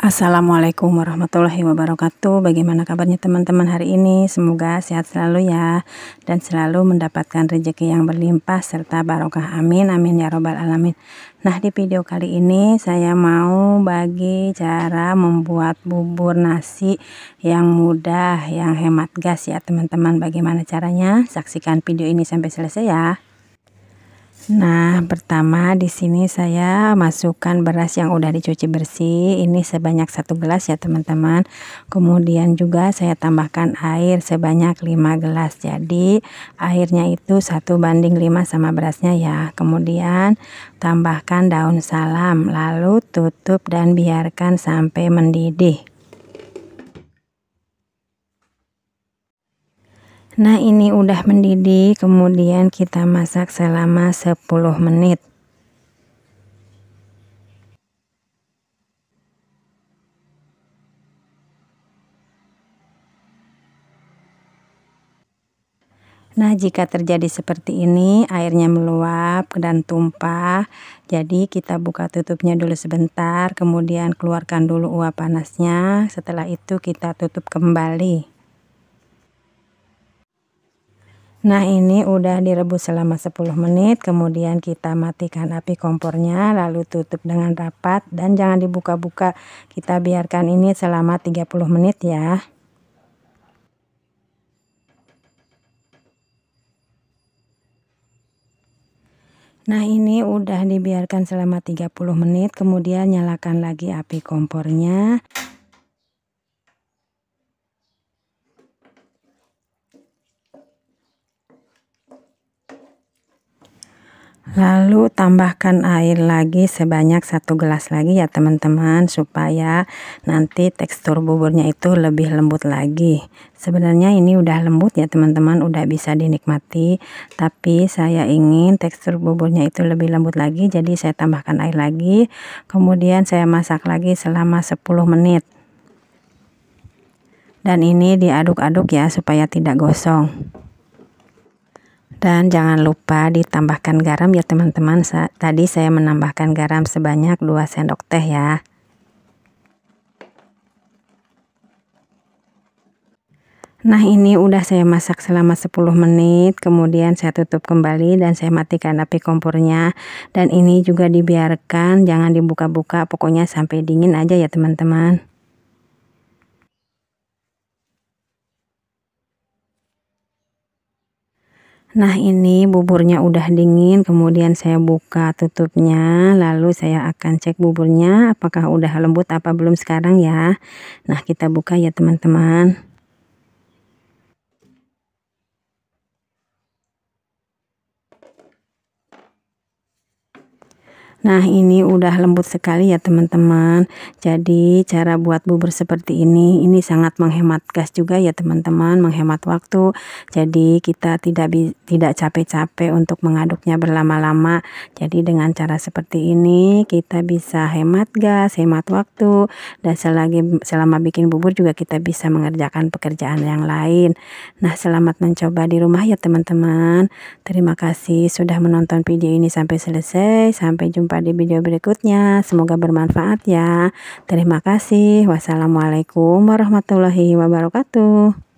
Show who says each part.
Speaker 1: Assalamualaikum warahmatullahi wabarakatuh. Bagaimana kabarnya teman-teman hari ini? Semoga sehat selalu ya dan selalu mendapatkan rezeki yang berlimpah serta barokah. Amin amin ya robbal alamin. Nah, di video kali ini saya mau bagi cara membuat bubur nasi yang mudah, yang hemat gas ya, teman-teman. Bagaimana caranya? Saksikan video ini sampai selesai ya. Nah, pertama di sini saya masukkan beras yang udah dicuci bersih. Ini sebanyak satu gelas ya, teman-teman. Kemudian juga saya tambahkan air sebanyak 5 gelas. Jadi, airnya itu satu banding 5 sama berasnya ya. Kemudian tambahkan daun salam, lalu tutup dan biarkan sampai mendidih. Nah ini udah mendidih kemudian kita masak selama 10 menit. Nah, jika terjadi seperti ini, airnya meluap dan tumpah. Jadi, kita buka tutupnya dulu sebentar, kemudian keluarkan dulu uap panasnya. Setelah itu, kita tutup kembali. Nah ini udah direbus selama 10 menit kemudian kita matikan api kompornya lalu tutup dengan rapat dan jangan dibuka-buka kita biarkan ini selama 30 menit ya. Nah ini udah dibiarkan selama 30 menit kemudian nyalakan lagi api kompornya. Lalu tambahkan air lagi sebanyak satu gelas lagi ya teman-teman supaya nanti tekstur buburnya itu lebih lembut lagi. Sebenarnya ini udah lembut ya teman-teman, udah bisa dinikmati, tapi saya ingin tekstur buburnya itu lebih lembut lagi jadi saya tambahkan air lagi. Kemudian saya masak lagi selama 10 menit. Dan ini diaduk-aduk ya supaya tidak gosong. Dan jangan lupa ditambahkan garam ya teman-teman. Tadi saya menambahkan garam sebanyak 2 sendok teh ya. Nah ini udah saya masak selama 10 menit kemudian saya tutup kembali dan saya matikan api kompornya dan ini juga dibiarkan jangan dibuka-buka pokoknya sampai dingin aja ya teman-teman Nah ini buburnya udah dingin kemudian saya buka tutupnya lalu saya akan cek buburnya apakah udah lembut apa belum sekarang ya. Nah kita buka ya teman-teman. Nah ini udah lembut sekali ya teman-teman Jadi cara buat bubur seperti ini Ini sangat menghemat gas juga ya teman-teman Menghemat waktu Jadi kita tidak tidak capek-capek untuk mengaduknya berlama-lama Jadi dengan cara seperti ini Kita bisa hemat gas, hemat waktu Dan selagi, selama bikin bubur juga kita bisa mengerjakan pekerjaan yang lain Nah selamat mencoba di rumah ya teman-teman Terima kasih sudah menonton video ini sampai selesai Sampai jumpa jumpa di video berikutnya. Semoga bermanfaat ya. Terima kasih. Wassalamualaikum warahmatullahi wabarakatuh.